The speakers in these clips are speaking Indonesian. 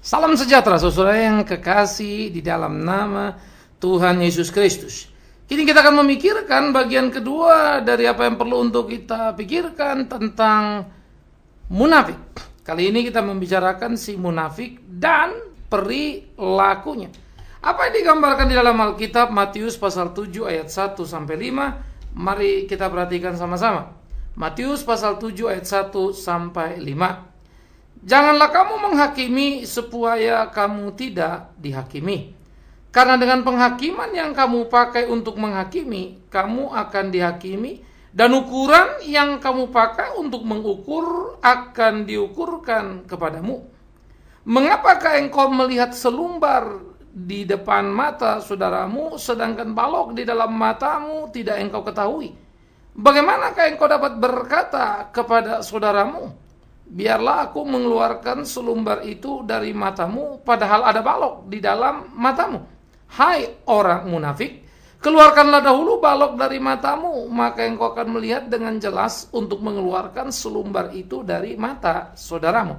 Salam sejahtera saudara yang kekasih di dalam nama Tuhan Yesus Kristus. Kini kita akan memikirkan bagian kedua dari apa yang perlu untuk kita pikirkan tentang munafik. Kali ini kita membicarakan si munafik dan perilakunya. Apa yang digambarkan di dalam Alkitab Matius pasal 7 ayat 1 sampai 5? Mari kita perhatikan sama-sama. Matius pasal 7 ayat 1 sampai 5. Janganlah kamu menghakimi supaya kamu tidak dihakimi. Karena dengan penghakiman yang kamu pakai untuk menghakimi, kamu akan dihakimi dan ukuran yang kamu pakai untuk mengukur akan diukurkan kepadamu. Mengapakah engkau melihat selumbar di depan mata saudaramu sedangkan balok di dalam matamu tidak engkau ketahui? Bagaimanakah engkau dapat berkata kepada saudaramu, biarlah aku mengeluarkan selumbar itu dari matamu padahal ada balok di dalam matamu. Hai orang munafik, keluarkanlah dahulu balok dari matamu, maka engkau akan melihat dengan jelas untuk mengeluarkan selumbar itu dari mata saudaramu.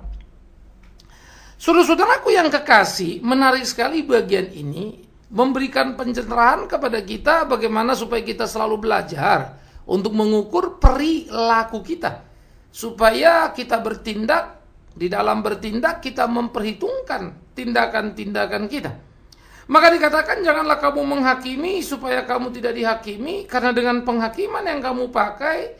Saudara-saudaraku yang kekasih, menarik sekali bagian ini memberikan pencerahan kepada kita bagaimana supaya kita selalu belajar untuk mengukur perilaku kita supaya kita bertindak di dalam bertindak kita memperhitungkan tindakan-tindakan kita. Maka dikatakan janganlah kamu menghakimi supaya kamu tidak dihakimi karena dengan penghakiman yang kamu pakai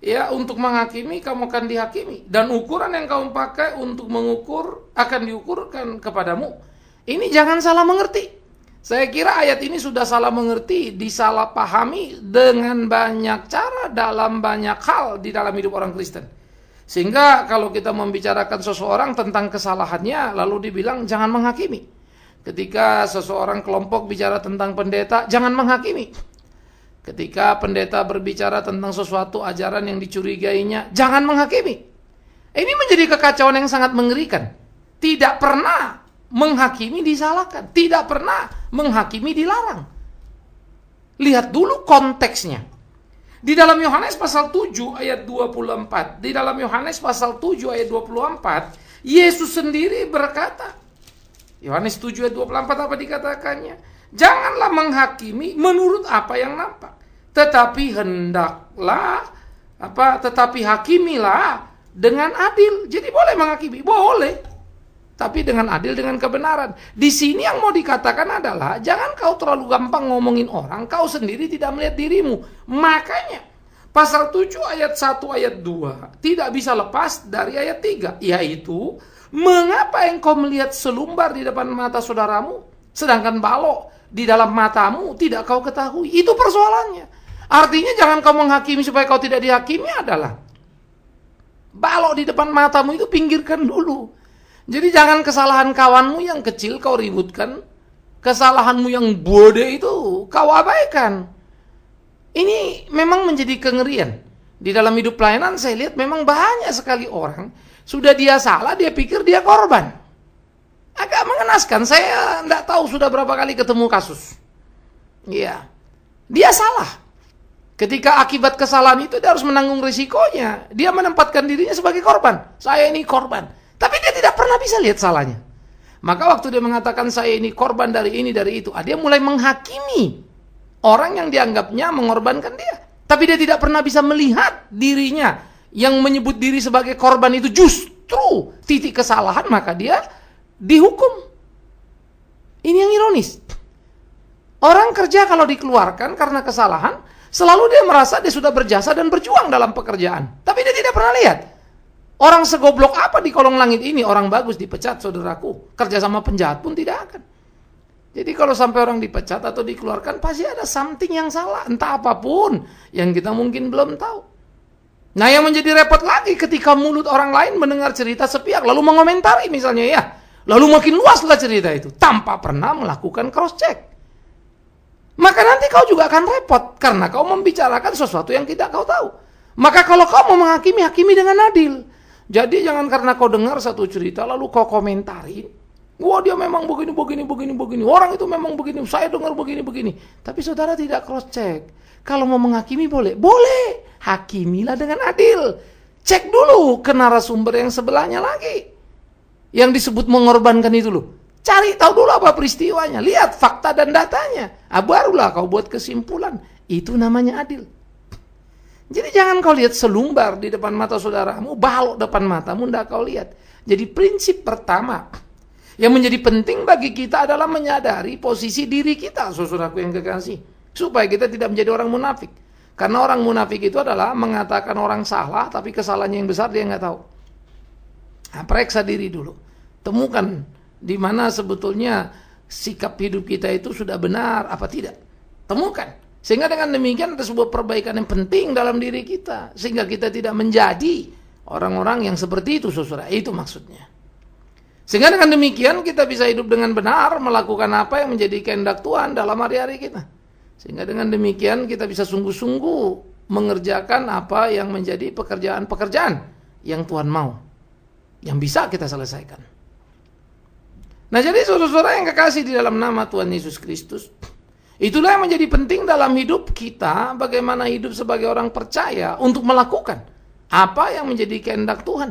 ya untuk menghakimi kamu akan dihakimi dan ukuran yang kamu pakai untuk mengukur akan diukurkan kepadamu. Ini jangan salah mengerti. Saya kira ayat ini sudah salah mengerti, disalahpahami dengan banyak cara dalam banyak hal di dalam hidup orang Kristen. Sehingga kalau kita membicarakan seseorang tentang kesalahannya, lalu dibilang jangan menghakimi. Ketika seseorang kelompok bicara tentang pendeta, jangan menghakimi. Ketika pendeta berbicara tentang sesuatu ajaran yang dicurigainya, jangan menghakimi. Ini menjadi kekacauan yang sangat mengerikan. Tidak pernah menghakimi disalahkan, tidak pernah menghakimi dilarang. Lihat dulu konteksnya. Di dalam Yohanes pasal 7 ayat 24, di dalam Yohanes pasal 7 ayat 24, Yesus sendiri berkata, Yohanes 7 ayat 24 apa dikatakannya? Janganlah menghakimi menurut apa yang nampak, tetapi hendaklah apa tetapi hakimilah dengan adil. Jadi boleh menghakimi, boleh tapi dengan adil dengan kebenaran. Di sini yang mau dikatakan adalah jangan kau terlalu gampang ngomongin orang, kau sendiri tidak melihat dirimu. Makanya pasal 7 ayat 1 ayat 2 tidak bisa lepas dari ayat 3 yaitu mengapa engkau melihat selumbar di depan mata saudaramu sedangkan balok di dalam matamu tidak kau ketahui. Itu persoalannya. Artinya jangan kau menghakimi supaya kau tidak dihakimi adalah balok di depan matamu itu pinggirkan dulu. Jadi jangan kesalahan kawanmu yang kecil kau ributkan, kesalahanmu yang bodoh itu kau abaikan. Ini memang menjadi kengerian. Di dalam hidup pelayanan saya lihat memang banyak sekali orang sudah dia salah dia pikir dia korban. Agak mengenaskan. Saya tidak tahu sudah berapa kali ketemu kasus. Iya. Dia salah. Ketika akibat kesalahan itu dia harus menanggung risikonya. Dia menempatkan dirinya sebagai korban. Saya ini korban tidak pernah bisa lihat salahnya. Maka waktu dia mengatakan saya ini korban dari ini, dari itu, ah, dia mulai menghakimi orang yang dianggapnya mengorbankan dia. Tapi dia tidak pernah bisa melihat dirinya yang menyebut diri sebagai korban itu justru titik kesalahan maka dia dihukum. Ini yang ironis. Orang kerja kalau dikeluarkan karena kesalahan, selalu dia merasa dia sudah berjasa dan berjuang dalam pekerjaan. Tapi dia tidak pernah lihat Orang segoblok apa di kolong langit ini orang bagus dipecat saudaraku. Kerja sama penjahat pun tidak akan. Jadi kalau sampai orang dipecat atau dikeluarkan pasti ada something yang salah. Entah apapun yang kita mungkin belum tahu. Nah yang menjadi repot lagi ketika mulut orang lain mendengar cerita sepiak, Lalu mengomentari misalnya ya. Lalu makin luaslah cerita itu. Tanpa pernah melakukan cross check. Maka nanti kau juga akan repot. Karena kau membicarakan sesuatu yang tidak kau tahu. Maka kalau kau mau menghakimi, hakimi dengan adil. Jadi jangan karena kau dengar satu cerita lalu kau komentari, Wah dia memang begini, begini, begini, begini. Orang itu memang begini, saya dengar begini, begini. Tapi saudara tidak cross check. Kalau mau menghakimi boleh? Boleh. Hakimilah dengan adil. Cek dulu ke narasumber yang sebelahnya lagi. Yang disebut mengorbankan itu loh. Cari tahu dulu apa peristiwanya. Lihat fakta dan datanya. Ah, barulah kau buat kesimpulan. Itu namanya adil. Jadi jangan kau lihat selumbar di depan mata saudaramu, balok depan matamu, ndak kau lihat. Jadi prinsip pertama yang menjadi penting bagi kita adalah menyadari posisi diri kita, saudaraku yang kekasih. Supaya kita tidak menjadi orang munafik. Karena orang munafik itu adalah mengatakan orang salah, tapi kesalahannya yang besar dia nggak tahu. Nah, periksa diri dulu. Temukan di mana sebetulnya sikap hidup kita itu sudah benar apa tidak. Temukan. Sehingga dengan demikian ada sebuah perbaikan yang penting dalam diri kita. Sehingga kita tidak menjadi orang-orang yang seperti itu, saudara. Itu maksudnya. Sehingga dengan demikian kita bisa hidup dengan benar, melakukan apa yang menjadi kehendak Tuhan dalam hari-hari kita. Sehingga dengan demikian kita bisa sungguh-sungguh mengerjakan apa yang menjadi pekerjaan-pekerjaan yang Tuhan mau. Yang bisa kita selesaikan. Nah jadi saudara-saudara yang kekasih di dalam nama Tuhan Yesus Kristus, Itulah yang menjadi penting dalam hidup kita, bagaimana hidup sebagai orang percaya untuk melakukan apa yang menjadi kehendak Tuhan.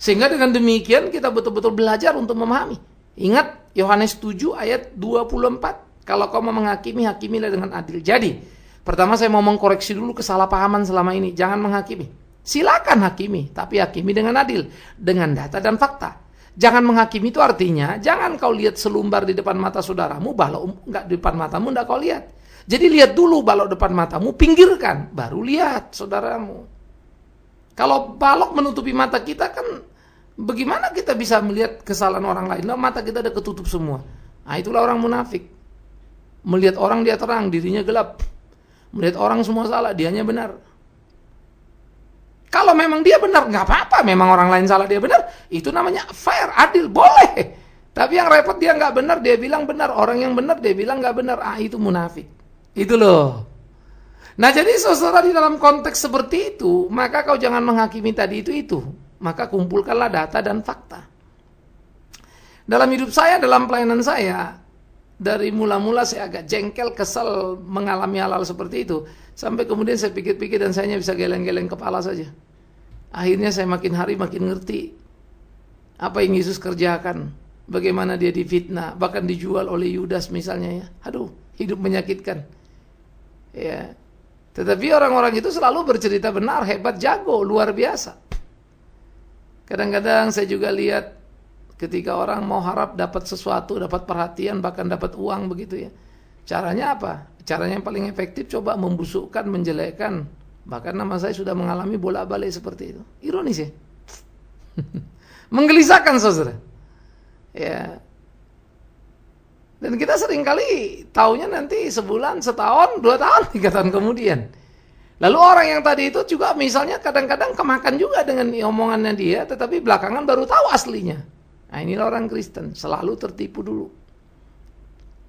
Sehingga dengan demikian kita betul-betul belajar untuk memahami. Ingat Yohanes 7 ayat 24. Kalau kau mau menghakimi, hakimilah dengan adil. Jadi, pertama saya mau mengkoreksi dulu kesalahpahaman selama ini. Jangan menghakimi. Silakan hakimi, tapi hakimi dengan adil, dengan data dan fakta. Jangan menghakimi itu artinya jangan kau lihat selumbar di depan mata saudaramu, balok um, enggak di depan matamu enggak kau lihat. Jadi lihat dulu balok depan matamu, pinggirkan, baru lihat saudaramu. Kalau balok menutupi mata kita kan bagaimana kita bisa melihat kesalahan orang lain? Nah mata kita ada ketutup semua. Nah, itulah orang munafik. Melihat orang dia terang, dirinya gelap. Melihat orang semua salah, dianya benar. Kalau memang dia benar, nggak apa-apa. Memang orang lain salah, dia benar itu namanya fair, adil, boleh. Tapi yang repot dia nggak benar, dia bilang benar. Orang yang benar dia bilang nggak benar. Ah itu munafik. Itu loh. Nah jadi saudara di dalam konteks seperti itu, maka kau jangan menghakimi tadi itu itu. Maka kumpulkanlah data dan fakta. Dalam hidup saya, dalam pelayanan saya, dari mula-mula saya agak jengkel, kesel mengalami hal-hal seperti itu. Sampai kemudian saya pikir-pikir dan saya hanya bisa geleng-geleng kepala saja. Akhirnya saya makin hari makin ngerti apa yang Yesus kerjakan? Bagaimana dia difitnah, bahkan dijual oleh Yudas misalnya ya. Aduh, hidup menyakitkan. Ya. Tetapi orang-orang itu selalu bercerita benar, hebat, jago, luar biasa. Kadang-kadang saya juga lihat ketika orang mau harap dapat sesuatu, dapat perhatian, bahkan dapat uang begitu ya. Caranya apa? Caranya yang paling efektif coba membusukkan, menjelekkan. Bahkan nama saya sudah mengalami bola-balik seperti itu. Ironis ya. Menggelisahkan saudara. Ya. Dan kita sering kali tahunya nanti sebulan, setahun, dua tahun, tiga tahun kemudian. Lalu orang yang tadi itu juga misalnya kadang-kadang kemakan juga dengan omongannya dia, tetapi belakangan baru tahu aslinya. Nah inilah orang Kristen, selalu tertipu dulu.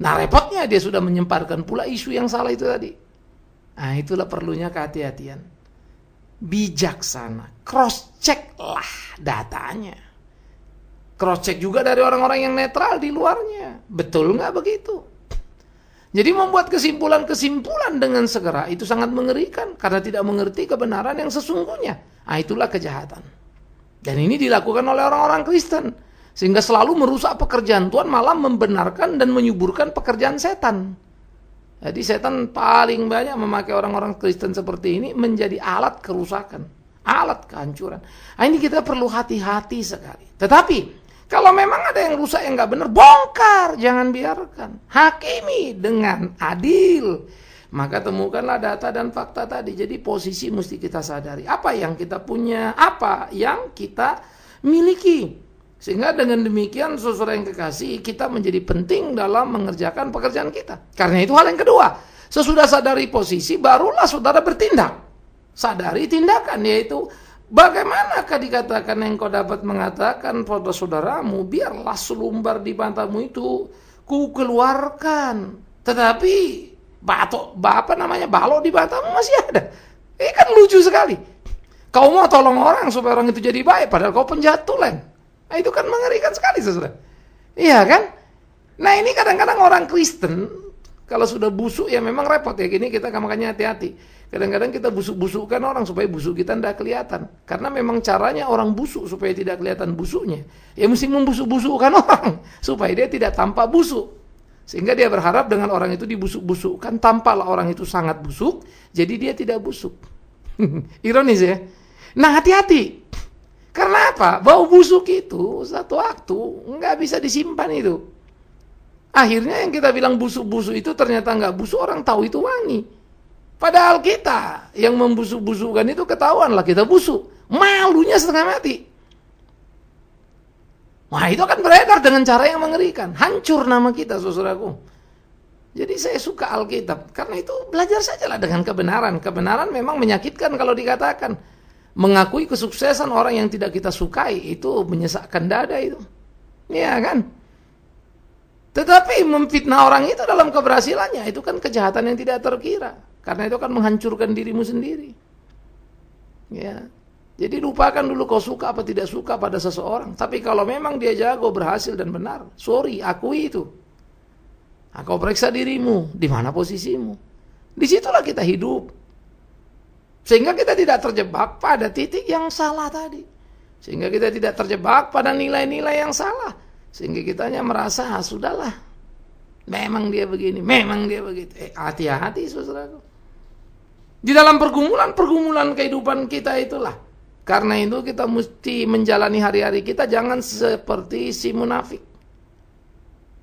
Nah repotnya dia sudah menyemparkan pula isu yang salah itu tadi. Nah itulah perlunya kehati-hatian. Bijaksana, cross-check lah datanya cross check juga dari orang-orang yang netral di luarnya. Betul nggak begitu? Jadi membuat kesimpulan-kesimpulan dengan segera itu sangat mengerikan karena tidak mengerti kebenaran yang sesungguhnya. Nah, itulah kejahatan. Dan ini dilakukan oleh orang-orang Kristen sehingga selalu merusak pekerjaan Tuhan malah membenarkan dan menyuburkan pekerjaan setan. Jadi setan paling banyak memakai orang-orang Kristen seperti ini menjadi alat kerusakan, alat kehancuran. Nah, ini kita perlu hati-hati sekali. Tetapi kalau memang ada yang rusak yang nggak benar, bongkar, jangan biarkan. Hakimi dengan adil. Maka temukanlah data dan fakta tadi. Jadi posisi mesti kita sadari. Apa yang kita punya, apa yang kita miliki. Sehingga dengan demikian saudara yang kekasih kita menjadi penting dalam mengerjakan pekerjaan kita. Karena itu hal yang kedua. Sesudah sadari posisi barulah saudara bertindak. Sadari tindakan yaitu Bagaimanakah dikatakan yang kau dapat mengatakan pada saudaramu, biarlah selumbar di pantamu itu ku keluarkan. Tetapi batok, apa namanya balok di pantamu masih ada. Ini kan lucu sekali. Kau mau tolong orang supaya orang itu jadi baik, padahal kau penjahat tulen. Nah, itu kan mengerikan sekali, saudara. Iya kan? Nah ini kadang-kadang orang Kristen, kalau sudah busuk ya memang repot ya. Kini kita makanya hati-hati. Kadang-kadang kita busuk-busukkan orang supaya busuk kita tidak kelihatan. Karena memang caranya orang busuk supaya tidak kelihatan busuknya. Ya mesti membusuk-busukkan orang supaya dia tidak tampak busuk. Sehingga dia berharap dengan orang itu dibusuk-busukkan, tampaklah orang itu sangat busuk, jadi dia tidak busuk. Ironis ya. Nah hati-hati. Karena apa? Bau busuk itu satu waktu nggak bisa disimpan itu. Akhirnya yang kita bilang busuk-busuk itu ternyata nggak busuk, orang tahu itu wangi. Padahal kita yang membusuk-busukkan itu ketahuan lah kita busuk. Malunya setengah mati. Wah itu akan beredar dengan cara yang mengerikan. Hancur nama kita saudaraku. Jadi saya suka Alkitab. Karena itu belajar sajalah dengan kebenaran. Kebenaran memang menyakitkan kalau dikatakan. Mengakui kesuksesan orang yang tidak kita sukai itu menyesakkan dada itu. Iya kan? Tetapi memfitnah orang itu dalam keberhasilannya itu kan kejahatan yang tidak terkira. Karena itu akan menghancurkan dirimu sendiri. Ya. Jadi lupakan dulu kau suka apa tidak suka pada seseorang. Tapi kalau memang dia jago, berhasil dan benar, sorry, akui itu. Nah, kau periksa dirimu, di mana posisimu. Disitulah kita hidup. Sehingga kita tidak terjebak pada titik yang salah tadi. Sehingga kita tidak terjebak pada nilai-nilai yang salah. Sehingga kita hanya merasa, ah, sudahlah. Memang dia begini, memang dia begitu. Eh, hati-hati saudaraku. Di dalam pergumulan-pergumulan kehidupan kita itulah. Karena itu kita mesti menjalani hari-hari kita jangan seperti si munafik.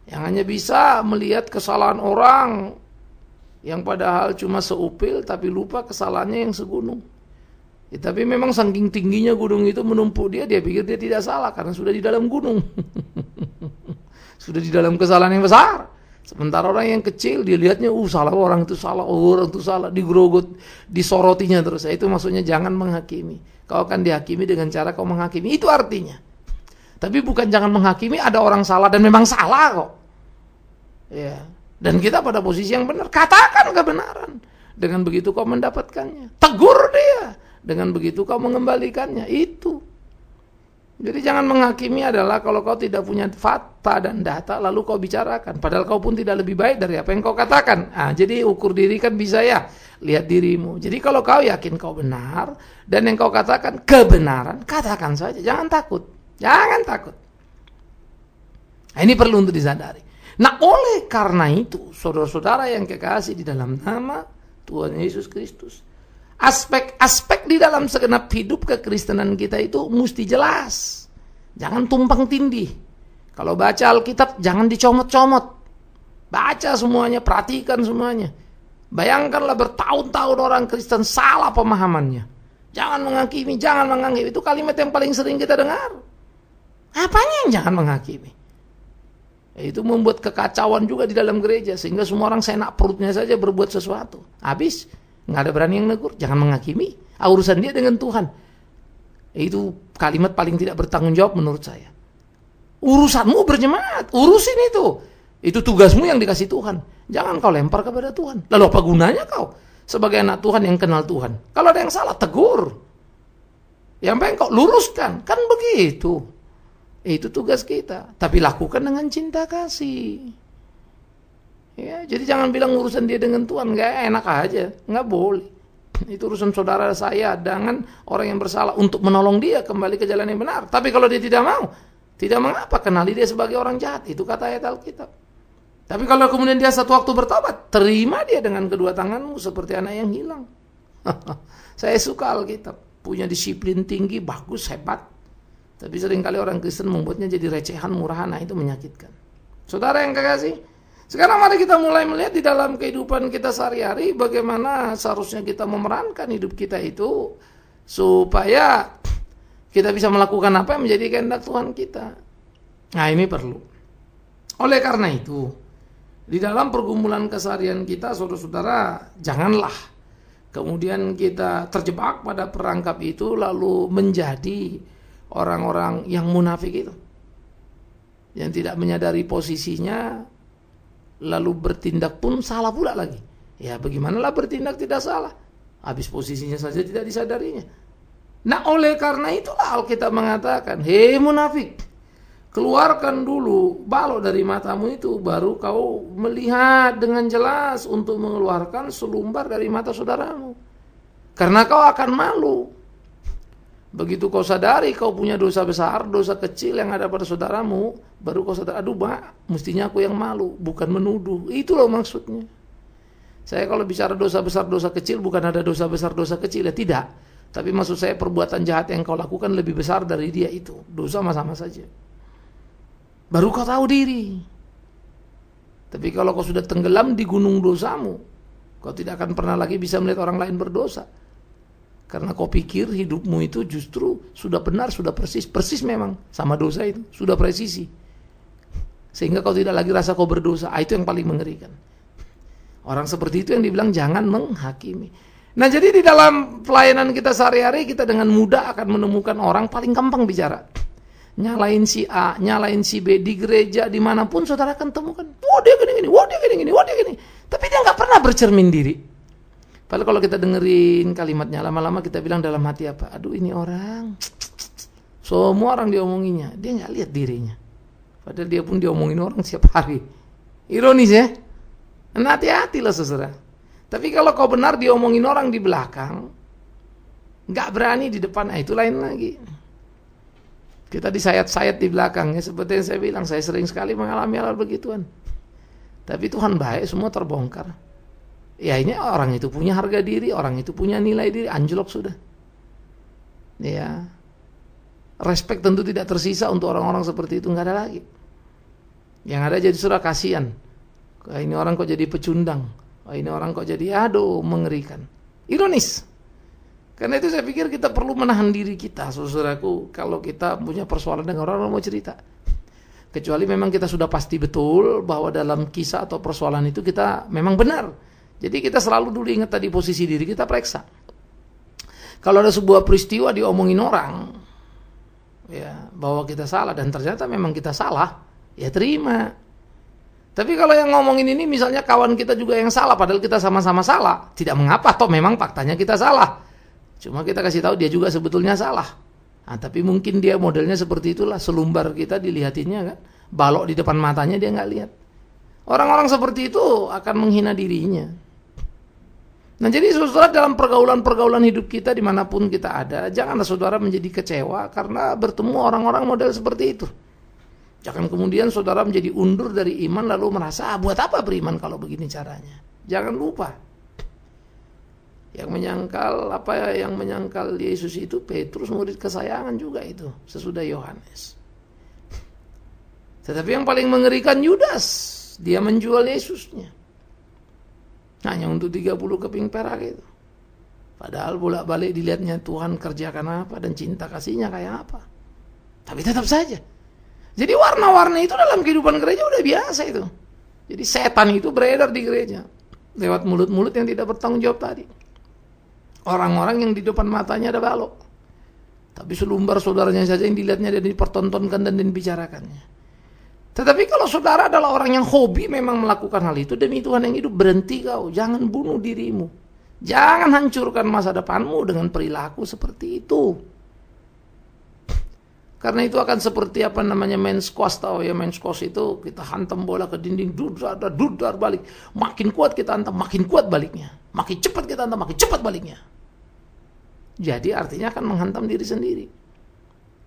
Yang hanya bisa melihat kesalahan orang yang padahal cuma seupil tapi lupa kesalahannya yang segunung. Ya, tapi memang saking tingginya gunung itu menumpuk dia, dia pikir dia tidak salah karena sudah di dalam gunung. sudah di dalam kesalahan yang besar. Sementara orang yang kecil dilihatnya uh salah orang itu salah, uh, orang itu salah, grogot disorotinya terus. Itu maksudnya jangan menghakimi. Kau akan dihakimi dengan cara kau menghakimi. Itu artinya. Tapi bukan jangan menghakimi ada orang salah dan memang salah kok. Ya. Dan kita pada posisi yang benar, katakan kebenaran. Dengan begitu kau mendapatkannya. Tegur dia. Dengan begitu kau mengembalikannya. Itu. Jadi jangan menghakimi adalah kalau kau tidak punya fakta dan data lalu kau bicarakan. Padahal kau pun tidak lebih baik dari apa yang kau katakan. Ah, jadi ukur diri kan bisa ya. Lihat dirimu. Jadi kalau kau yakin kau benar dan yang kau katakan kebenaran, katakan saja. Jangan takut. Jangan takut. Nah, ini perlu untuk disadari. Nah oleh karena itu saudara-saudara yang kekasih di dalam nama Tuhan Yesus Kristus aspek-aspek di dalam segenap hidup kekristenan kita itu mesti jelas. Jangan tumpang tindih. Kalau baca Alkitab jangan dicomot-comot. Baca semuanya, perhatikan semuanya. Bayangkanlah bertahun-tahun orang Kristen salah pemahamannya. Jangan menghakimi, jangan menghakimi. Itu kalimat yang paling sering kita dengar. Apanya yang jangan menghakimi? Ya, itu membuat kekacauan juga di dalam gereja. Sehingga semua orang senak perutnya saja berbuat sesuatu. Habis, nggak ada berani yang negur jangan menghakimi urusan dia dengan Tuhan itu kalimat paling tidak bertanggung jawab menurut saya urusanmu berjemaat urusin itu itu tugasmu yang dikasih Tuhan jangan kau lempar kepada Tuhan lalu apa gunanya kau sebagai anak Tuhan yang kenal Tuhan kalau ada yang salah tegur yang pengen kau luruskan kan begitu itu tugas kita tapi lakukan dengan cinta kasih Ya, jadi jangan bilang urusan dia dengan Tuhan, nggak enak aja, nggak boleh. Itu urusan saudara saya dengan orang yang bersalah untuk menolong dia kembali ke jalan yang benar. Tapi kalau dia tidak mau, tidak mengapa, kenali dia sebagai orang jahat. Itu kata ayat Alkitab. Tapi kalau kemudian dia satu waktu bertobat, terima dia dengan kedua tanganmu seperti anak yang hilang. saya suka Alkitab, punya disiplin tinggi, bagus, hebat. Tapi seringkali orang Kristen membuatnya jadi recehan, murahan, nah itu menyakitkan. Saudara yang kekasih, sekarang mari kita mulai melihat di dalam kehidupan kita sehari-hari bagaimana seharusnya kita memerankan hidup kita itu supaya kita bisa melakukan apa yang menjadi kehendak Tuhan kita. Nah, ini perlu. Oleh karena itu, di dalam pergumulan keseharian kita saudara-saudara, janganlah kemudian kita terjebak pada perangkap itu lalu menjadi orang-orang yang munafik itu. Yang tidak menyadari posisinya, lalu bertindak pun salah pula lagi. Ya bagaimanalah bertindak tidak salah. Habis posisinya saja tidak disadarinya. Nah oleh karena itulah Alkitab mengatakan, hei munafik, keluarkan dulu balok dari matamu itu, baru kau melihat dengan jelas untuk mengeluarkan selumbar dari mata saudaramu. Karena kau akan malu Begitu kau sadari kau punya dosa besar, dosa kecil yang ada pada saudaramu, baru kau sadar, aduh mak mestinya aku yang malu, bukan menuduh. itu loh maksudnya. Saya kalau bicara dosa besar, dosa kecil, bukan ada dosa besar, dosa kecil, ya tidak. Tapi maksud saya perbuatan jahat yang kau lakukan lebih besar dari dia itu. Dosa sama-sama saja. Baru kau tahu diri. Tapi kalau kau sudah tenggelam di gunung dosamu, kau tidak akan pernah lagi bisa melihat orang lain berdosa. Karena kau pikir hidupmu itu justru sudah benar, sudah persis. Persis memang sama dosa itu, sudah presisi. Sehingga kau tidak lagi rasa kau berdosa. Ah, itu yang paling mengerikan. Orang seperti itu yang dibilang jangan menghakimi. Nah jadi di dalam pelayanan kita sehari-hari kita dengan mudah akan menemukan orang paling gampang bicara. Nyalain si A, nyalain si B di gereja dimanapun saudara akan temukan. Wah dia gini-gini, wah dia gini-gini, wah dia gini. Tapi dia nggak pernah bercermin diri. Padahal kalau kita dengerin kalimatnya lama-lama kita bilang dalam hati apa? Aduh ini orang, semua orang diomonginya, dia nggak lihat dirinya. Padahal dia pun diomongin orang setiap hari. Ironis ya. Nah, hati-hati loh Tapi kalau kau benar diomongin orang di belakang, nggak berani di depan, nah itu lain lagi. Kita disayat-sayat di belakang ya. Seperti yang saya bilang, saya sering sekali mengalami -hal begituan. Tapi Tuhan baik, semua terbongkar ya ini orang itu punya harga diri, orang itu punya nilai diri, anjlok sudah. Ya. Respek tentu tidak tersisa untuk orang-orang seperti itu nggak ada lagi. Yang ada jadi surah kasihan. Ini orang kok jadi pecundang. Ini orang kok jadi aduh mengerikan. Ironis. Karena itu saya pikir kita perlu menahan diri kita, saudaraku, kalau kita punya persoalan dengan orang orang mau cerita. Kecuali memang kita sudah pasti betul bahwa dalam kisah atau persoalan itu kita memang benar jadi kita selalu dulu ingat tadi posisi diri kita periksa. Kalau ada sebuah peristiwa diomongin orang, ya bahwa kita salah dan ternyata memang kita salah, ya terima. Tapi kalau yang ngomongin ini misalnya kawan kita juga yang salah padahal kita sama-sama salah, tidak mengapa toh memang faktanya kita salah. Cuma kita kasih tahu dia juga sebetulnya salah. Nah, tapi mungkin dia modelnya seperti itulah selumbar kita dilihatinnya kan, balok di depan matanya dia nggak lihat. Orang-orang seperti itu akan menghina dirinya. Nah jadi saudara dalam pergaulan-pergaulan hidup kita dimanapun kita ada, janganlah saudara menjadi kecewa karena bertemu orang-orang model seperti itu. Jangan kemudian saudara menjadi undur dari iman lalu merasa ah, buat apa beriman kalau begini caranya. Jangan lupa. Yang menyangkal apa ya yang menyangkal Yesus itu Petrus murid kesayangan juga itu sesudah Yohanes. Tetapi yang paling mengerikan Yudas, dia menjual Yesusnya. Hanya untuk 30 keping perak itu. Padahal bolak-balik dilihatnya Tuhan kerjakan apa dan cinta kasihnya kayak apa. Tapi tetap saja. Jadi warna warna itu dalam kehidupan gereja udah biasa itu. Jadi setan itu beredar di gereja. Lewat mulut-mulut yang tidak bertanggung jawab tadi. Orang-orang yang di depan matanya ada balok. Tapi selumbar saudaranya saja yang dilihatnya dan dipertontonkan dan dibicarakannya. Tetapi kalau saudara adalah orang yang hobi memang melakukan hal itu demi Tuhan yang hidup berhenti kau, jangan bunuh dirimu. Jangan hancurkan masa depanmu dengan perilaku seperti itu. Karena itu akan seperti apa namanya main squash tahu ya main squash itu kita hantam bola ke dinding dudar dudar balik. Makin kuat kita hantam, makin kuat baliknya. Makin cepat kita hantam, makin cepat baliknya. Jadi artinya akan menghantam diri sendiri.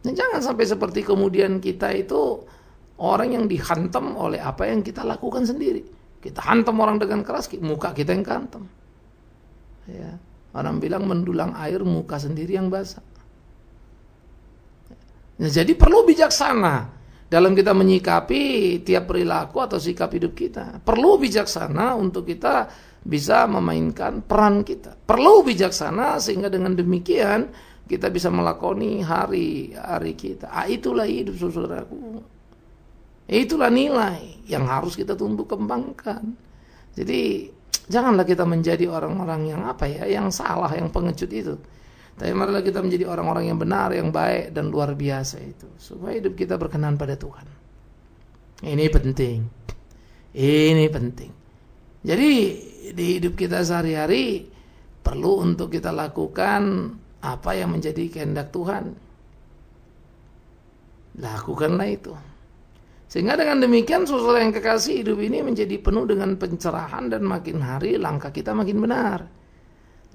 Dan jangan sampai seperti kemudian kita itu orang yang dihantam oleh apa yang kita lakukan sendiri. Kita hantam orang dengan keras, muka kita yang kantem, Ya. Orang bilang mendulang air muka sendiri yang basah. Nah, jadi perlu bijaksana dalam kita menyikapi tiap perilaku atau sikap hidup kita. Perlu bijaksana untuk kita bisa memainkan peran kita. Perlu bijaksana sehingga dengan demikian kita bisa melakoni hari-hari kita. Ah, itulah hidup saudaraku. Eh, itulah nilai yang harus kita tumbuh kembangkan. Jadi janganlah kita menjadi orang-orang yang apa ya, yang salah, yang pengecut itu. Tapi marilah kita menjadi orang-orang yang benar, yang baik dan luar biasa itu. Supaya hidup kita berkenan pada Tuhan. Ini penting. Ini penting. Jadi di hidup kita sehari-hari perlu untuk kita lakukan apa yang menjadi kehendak Tuhan. Lakukanlah itu. Sehingga dengan demikian saudara yang kekasih hidup ini menjadi penuh dengan pencerahan dan makin hari langkah kita makin benar.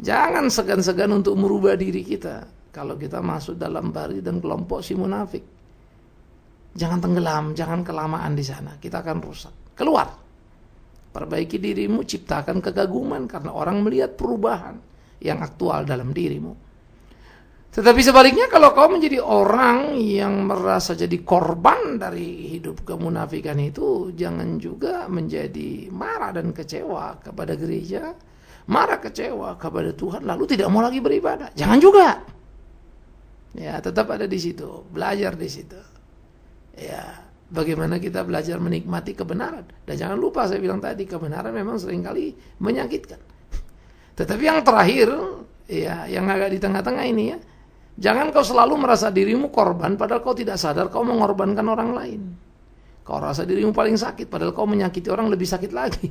Jangan segan-segan untuk merubah diri kita kalau kita masuk dalam bari dan kelompok si munafik. Jangan tenggelam, jangan kelamaan di sana. Kita akan rusak. Keluar. Perbaiki dirimu, ciptakan kekaguman karena orang melihat perubahan yang aktual dalam dirimu. Tetapi sebaliknya kalau kau menjadi orang yang merasa jadi korban dari hidup kemunafikan itu, jangan juga menjadi marah dan kecewa kepada gereja, marah kecewa kepada Tuhan lalu tidak mau lagi beribadah. Jangan juga. Ya, tetap ada di situ, belajar di situ. Ya, bagaimana kita belajar menikmati kebenaran. Dan jangan lupa saya bilang tadi kebenaran memang seringkali menyakitkan. Tetapi yang terakhir, ya yang agak di tengah-tengah ini ya, Jangan kau selalu merasa dirimu korban padahal kau tidak sadar kau mengorbankan orang lain. Kau rasa dirimu paling sakit padahal kau menyakiti orang lebih sakit lagi.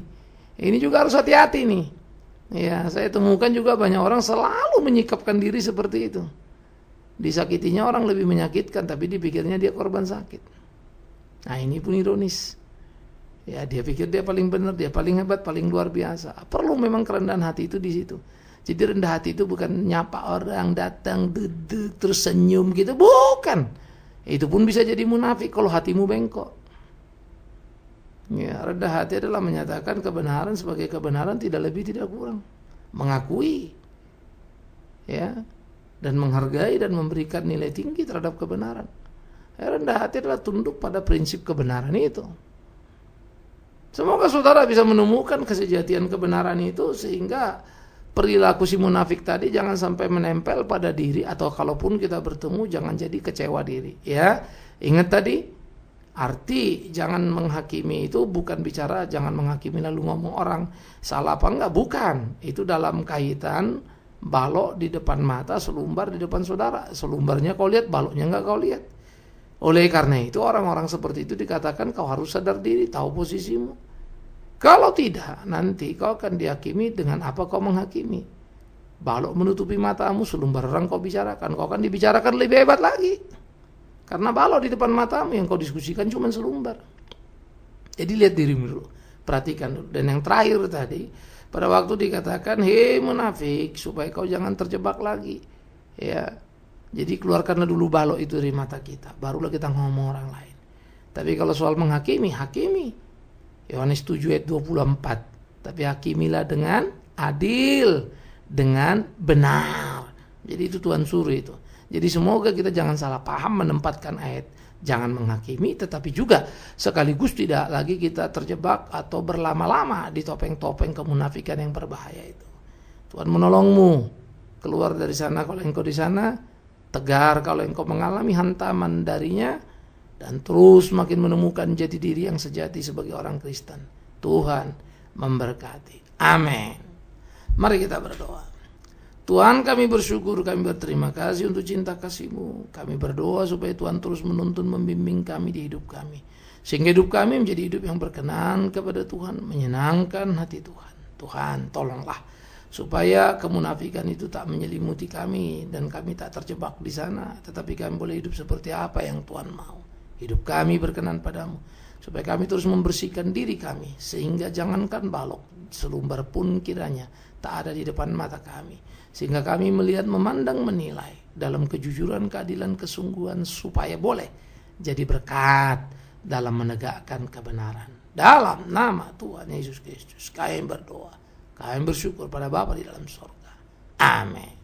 Ini juga harus hati-hati nih. Ya, saya temukan juga banyak orang selalu menyikapkan diri seperti itu. Disakitinya orang lebih menyakitkan tapi dipikirnya dia korban sakit. Nah, ini pun ironis. Ya, dia pikir dia paling benar, dia paling hebat, paling luar biasa. Perlu memang kerendahan hati itu di situ. Jadi rendah hati itu bukan nyapa orang datang duduk terus senyum gitu, bukan. Itu pun bisa jadi munafik kalau hatimu bengkok. Ya, rendah hati adalah menyatakan kebenaran sebagai kebenaran tidak lebih tidak kurang. Mengakui ya dan menghargai dan memberikan nilai tinggi terhadap kebenaran. Ya, rendah hati adalah tunduk pada prinsip kebenaran itu. Semoga saudara bisa menemukan kesejatian kebenaran itu sehingga perilaku si munafik tadi jangan sampai menempel pada diri atau kalaupun kita bertemu jangan jadi kecewa diri ya ingat tadi arti jangan menghakimi itu bukan bicara jangan menghakimi lalu ngomong orang salah apa enggak bukan itu dalam kaitan balok di depan mata selumbar di depan saudara selumbarnya kau lihat baloknya enggak kau lihat oleh karena itu orang-orang seperti itu dikatakan kau harus sadar diri tahu posisimu kalau tidak, nanti kau akan dihakimi dengan apa kau menghakimi. Balok menutupi matamu, selumbar orang kau bicarakan. Kau akan dibicarakan lebih hebat lagi. Karena balok di depan matamu yang kau diskusikan cuma selumbar. Jadi lihat dirimu dulu, perhatikan dulu. Dan yang terakhir tadi, pada waktu dikatakan, hei munafik, supaya kau jangan terjebak lagi. Ya, jadi keluarkanlah dulu balok itu dari mata kita, barulah kita ngomong orang lain. Tapi kalau soal menghakimi, hakimi Yohanes 7 ayat 24. Tapi hakimilah dengan adil, dengan benar. Jadi itu Tuhan suruh itu. Jadi semoga kita jangan salah paham menempatkan ayat jangan menghakimi tetapi juga sekaligus tidak lagi kita terjebak atau berlama-lama di topeng-topeng kemunafikan yang berbahaya itu. Tuhan menolongmu keluar dari sana kalau engkau di sana tegar kalau engkau mengalami hantaman darinya dan terus makin menemukan jati diri yang sejati sebagai orang Kristen. Tuhan memberkati. Amin. Mari kita berdoa. Tuhan kami bersyukur, kami berterima kasih untuk cinta kasih-Mu. Kami berdoa supaya Tuhan terus menuntun, membimbing kami di hidup kami. Sehingga hidup kami menjadi hidup yang berkenan kepada Tuhan, menyenangkan hati Tuhan. Tuhan tolonglah supaya kemunafikan itu tak menyelimuti kami dan kami tak terjebak di sana, tetapi kami boleh hidup seperti apa yang Tuhan mau. Hidup kami berkenan padamu. Supaya kami terus membersihkan diri kami. Sehingga jangankan balok, selumbar pun kiranya tak ada di depan mata kami. Sehingga kami melihat, memandang, menilai dalam kejujuran, keadilan, kesungguhan. Supaya boleh jadi berkat dalam menegakkan kebenaran. Dalam nama Tuhan Yesus Kristus. Kami berdoa. Kami bersyukur pada Bapa di dalam sorga. Amin.